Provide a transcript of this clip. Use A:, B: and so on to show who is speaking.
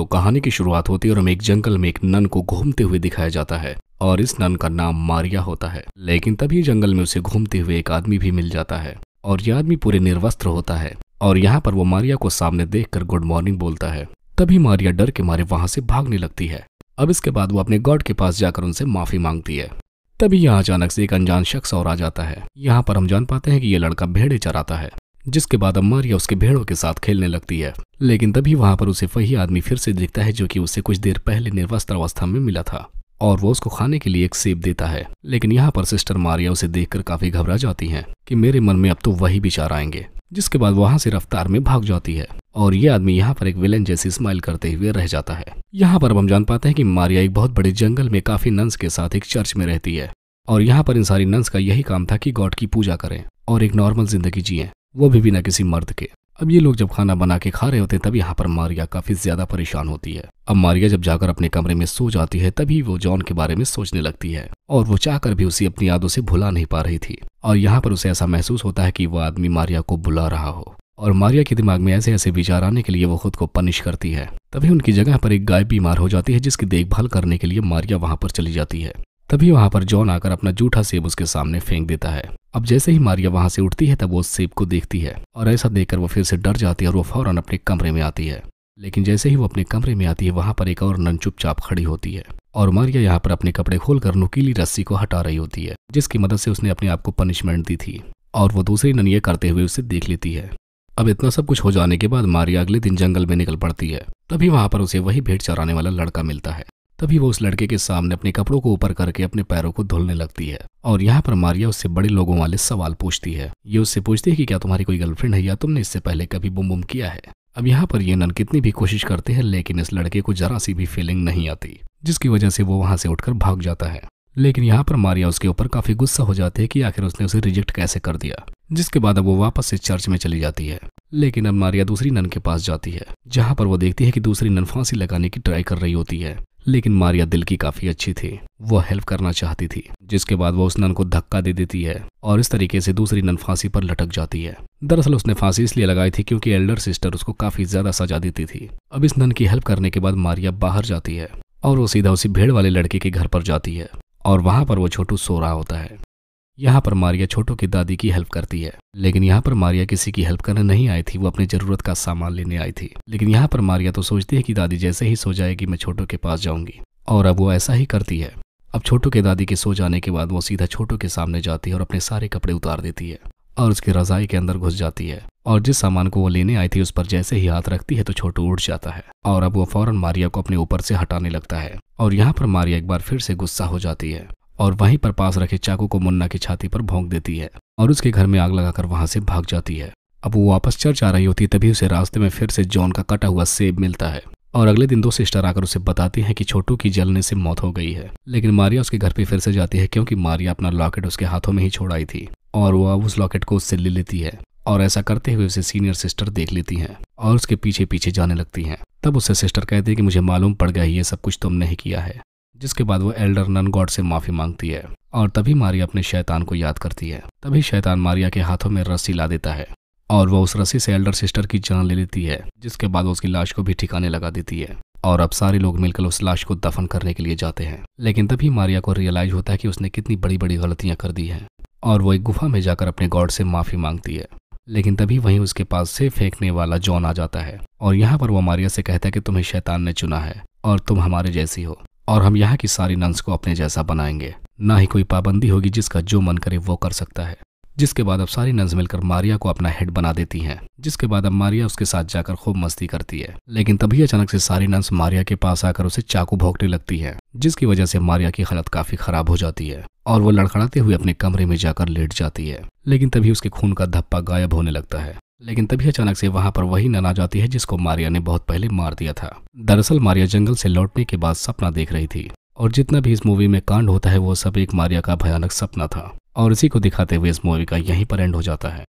A: तो कहानी की शुरुआत होती है और हमें एक जंगल में एक नन को घूमते हुए दिखाया जाता है और इस नन का नाम मारिया होता है लेकिन तभी जंगल में उसे घूमते हुए एक आदमी भी मिल जाता है और यह आदमी पूरे निर्वस्त्र होता है और यहाँ पर वो मारिया को सामने देख गुड मॉर्निंग बोलता है तभी मारिया डर के मारे वहां से भागने लगती है अब इसके बाद वो अपने गॉड के पास जाकर उनसे माफी मांगती है तभी यहाँ अचानक से एक अनजान शख्स और आ जाता है यहाँ पर हम जान पाते हैं कि ये लड़का भेड़े चराता है जिसके बाद अम्मारिया उसके भेड़ों के साथ खेलने लगती है लेकिन तभी वहां पर उसे वही आदमी फिर से दिखता है जो कि उसे कुछ देर पहले निर्वस्त्र अवस्था में मिला था और वो उसको खाने के लिए एक सेब देता है लेकिन यहाँ पर सिस्टर मारिया उसे देखकर काफी घबरा जाती हैं कि मेरे मन में अब तो वही विचार आएंगे जिसके बाद वहाँ से रफ्तार में भाग जाती है और ये आदमी यहाँ पर एक विलन जैसी स्माइल करते हुए रह जाता है यहाँ पर हम जान पाते हैं कि मारिया एक बहुत बड़े जंगल में काफी नंस के साथ एक चर्च में रहती है और यहाँ पर इन सारी नंस का यही काम था कि गॉड की पूजा करें और एक नॉर्मल जिंदगी जिए वो भी बिना किसी मर्द के अब ये लोग जब खाना बना के खा रहे होते हैं तब यहाँ पर मारिया काफी ज्यादा परेशान होती है अब मारिया जब जाकर अपने कमरे में सो जाती है तभी वो जॉन के बारे में सोचने लगती है और वो चाहकर भी उसे अपनी यादों से भुला नहीं पा रही थी और यहाँ पर उसे ऐसा महसूस होता है कि वो आदमी मारिया को बुला रहा हो और मारिया के दिमाग में ऐसे ऐसे विचार आने के लिए वो खुद को पनिश करती है तभी उनकी जगह पर एक गाय बीमार हो जाती है जिसकी देखभाल करने के लिए मारिया वहां पर चली जाती है तभी वहां पर जॉन आकर अपना जूठा सेब उसके सामने फेंक देता है अब जैसे ही मारिया वहां से उठती है तब वो सेब को देखती है और ऐसा देखकर वो फिर से डर जाती है और वो फौरन अपने कमरे में आती है लेकिन जैसे ही वो अपने कमरे में आती है वहां पर एक और नन चुपचाप खड़ी होती है और मारिया यहाँ पर अपने कपड़े खोलकर नुकीली रस्सी को हटा रही होती है जिसकी मदद से उसने अपने आप को पनिशमेंट दी थी और वो दूसरी नन ये करते हुए उसे देख लेती है अब इतना सब कुछ हो जाने के बाद मारिया अगले दिन जंगल में निकल पड़ती है तभी वहां पर उसे वही भेड़ चराने वाला लड़का मिलता है तभी वो उस लड़के के सामने अपने कपड़ों को ऊपर करके अपने पैरों को धुलने लगती है और यहाँ पर मारिया उससे बड़े लोगों वाले सवाल पूछती है ये उससे पूछती है कि क्या तुम्हारी कोई गर्लफ्रेंड है या तुमने इससे पहले कभी बुम बुम किया है अब यहाँ पर ये नन कितनी भी कोशिश करते हैं लेकिन इस लड़के को जरा सी भी फीलिंग नहीं आती जिसकी वजह से वो वहाँ से उठकर भाग जाता है लेकिन यहाँ पर मारिया उसके ऊपर काफी गुस्सा हो जाती है कि आखिर उसने उसे रिजेक्ट कैसे कर दिया जिसके बाद अब वो वापस से चर्च में चली जाती है लेकिन अब मारिया दूसरी नन के पास जाती है जहाँ पर वो देखती है कि दूसरी नन फांसी लगाने की ट्राई कर रही होती है लेकिन मारिया दिल की काफी अच्छी थी वह हेल्प करना चाहती थी जिसके बाद वह उस नन को धक्का दे देती है और इस तरीके से दूसरी नन फांसी पर लटक जाती है दरअसल उसने फांसी इसलिए लगाई थी क्योंकि एल्डर सिस्टर उसको काफी ज्यादा सजा देती थी अब इस नन की हेल्प करने के बाद मारिया बाहर जाती है और वो सीधा उसी भीड़ वाले लड़के के घर पर जाती है और वहां पर वो छोटू सो रहा होता है यहाँ पर मारिया छोटो की दादी की हेल्प करती है लेकिन यहाँ पर मारिया किसी की हेल्प करने नहीं आई थी वो अपनी जरूरत का सामान लेने आई थी लेकिन यहाँ पर मारिया तो सोचती है कि दादी जैसे ही सो जाएगी मैं छोटो के पास जाऊंगी और अब वो ऐसा ही करती है अब छोटो के दादी के सो जाने के बाद वो सीधा छोटो के सामने जाती है और अपने सारे कपड़े उतार देती है और उसकी रजाई के अंदर घुस जाती है और जिस सामान को वो लेने आई थी उस पर जैसे ही हाथ रखती है तो छोटू उठ जाता है और अब वो फौरन मारिया को अपने ऊपर से हटाने लगता है और यहाँ पर मारिया एक बार फिर से गुस्सा हो जाती है और वहीं पर पास रखे चाकू को मुन्ना की छाती पर भोंक देती है और उसके घर में आग लगाकर वहां से भाग जाती है अब वो वापस चर्च आ रही होती है तभी उसे रास्ते में फिर से जॉन का कटा हुआ सेब मिलता है और अगले दिन दो सिस्टर आकर उसे बताती हैं कि छोटू की जलने से मौत हो गई है लेकिन मारिया उसके घर पे फिर से जाती है क्योंकि मारिया अपना लॉकेट उसके हाथों में ही छोड़ाई थी और वह उस लॉकेट को उससे ले लेती है और ऐसा करते हुए उसे सीनियर सिस्टर देख लेती हैं और उसके पीछे पीछे जाने लगती हैं तब उससे सिस्टर कहती है कि मुझे मालूम पड़ गया ये सब कुछ तुमने ही किया है जिसके बाद वो एल्डर नन गॉड से माफ़ी मांगती है और तभी मारिया अपने शैतान को याद करती है तभी शैतान मारिया के हाथों में रस्सी ला देता है और वह उस रस्सी से एल्डर सिस्टर की जान ले लेती है जिसके बाद वो उसकी लाश को भी ठिकाने लगा देती है और अब सारे लोग मिलकर उस लाश को दफन करने के लिए जाते हैं लेकिन तभी मारिया को रियलाइज होता है कि उसने कितनी बड़ी बड़ी गलतियां कर दी हैं और वो एक गुफा में जाकर अपने गॉड से माफ़ी मांगती है लेकिन तभी वहीं उसके पास से फेंकने वाला जॉन आ जाता है और यहाँ पर वो मारिया से कहता है कि तुम्हें शैतान ने चुना है और तुम हमारे जैसी हो और हम यहाँ की सारी नंस को अपने जैसा बनाएंगे ना ही कोई पाबंदी होगी जिसका जो मन करे वो कर सकता है जिसके बाद अब सारी नंस मिलकर मारिया को अपना हेड बना देती हैं जिसके बाद अब मारिया उसके साथ जाकर खूब मस्ती करती है लेकिन तभी अचानक से सारी नंस मारिया के पास आकर उसे चाकू भोंकने लगती है जिसकी वजह से मारिया की हालत काफी खराब हो जाती है और वो लड़खड़ाते हुए अपने कमरे में जाकर लेट जाती है लेकिन तभी उसके खून का धप्पा गायब होने लगता है लेकिन तभी अचानक से वहां पर वही नन आ जाती है जिसको मारिया ने बहुत पहले मार दिया था दरअसल मारिया जंगल से लौटने के बाद सपना देख रही थी और जितना भी इस मूवी में कांड होता है वो सब एक मारिया का भयानक सपना था और इसी को दिखाते हुए इस मूवी का यहीं पर एंड हो जाता है